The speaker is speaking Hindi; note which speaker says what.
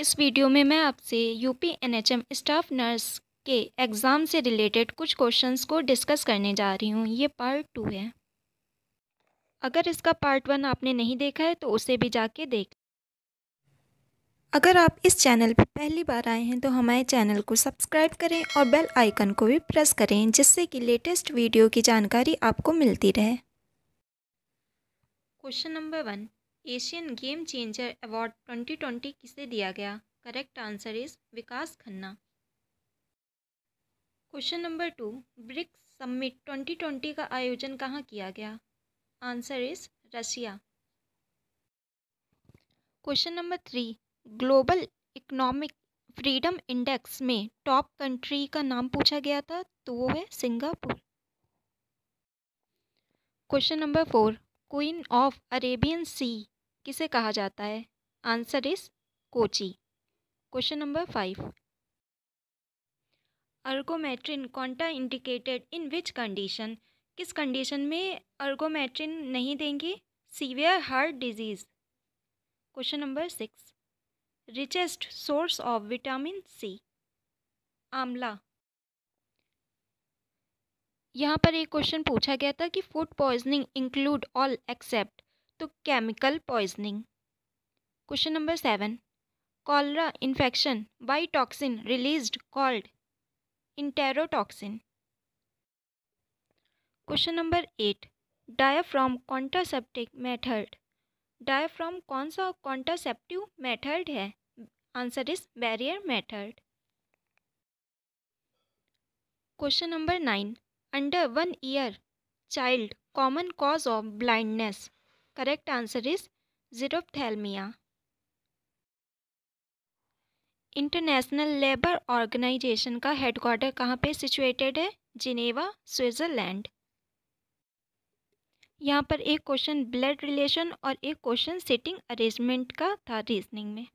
Speaker 1: इस वीडियो में मैं आपसे यूपी एनएचएम स्टाफ नर्स के एग्ज़ाम से रिलेटेड कुछ क्वेश्चंस को डिस्कस करने जा रही हूँ ये पार्ट टू है अगर इसका पार्ट वन आपने नहीं देखा है तो उसे भी जाके देख अगर आप इस चैनल पर पहली बार आए हैं तो हमारे चैनल को सब्सक्राइब करें और बेल आइकन को भी प्रेस करें जिससे कि लेटेस्ट वीडियो की जानकारी आपको मिलती रहे question number one Asian game changer award 2020 किसे दिया गया correct answer is Vikas Khanna question number two BRICS summit 2020 का आयोजन कहाँ किया गया answer is Russia question number three global economic freedom index में टॉप कंट्री का नाम पूछा गया था तो वो है Singapore question number four queen of Arabian sea किसे कहा जाता है answer is Kochi question number five ergometrine contraindicated in which condition किस कंडीशन में अर्गोमेट्रिन नहीं देंगे severe heart disease question number six richest source of vitamin C amla यहाँ पर एक क्वेश्चन पूछा गया था कि food poisoning include all except तो chemical poisoning question number seven cholera infection by toxin release called enterotoxin question number eight diaphragm contraceptive method diaphragm कौन सा कॉन्टासेप्टिव मेथड है answer is barrier method question number nine under one year child common cause of blindness correct answer is जीरोमिया इंटरनेशनल लेबर ऑर्गेनाइजेशन का हेडक्वार्टर कहाँ पे सिचुएटेड है जिनेवा स्विट्ज़रलैंड यहाँ पर एक क्वेश्चन ब्लड रिलेशन और एक क्वेश्चन सिटिंग अरेंजमेंट का था रीजनिंग में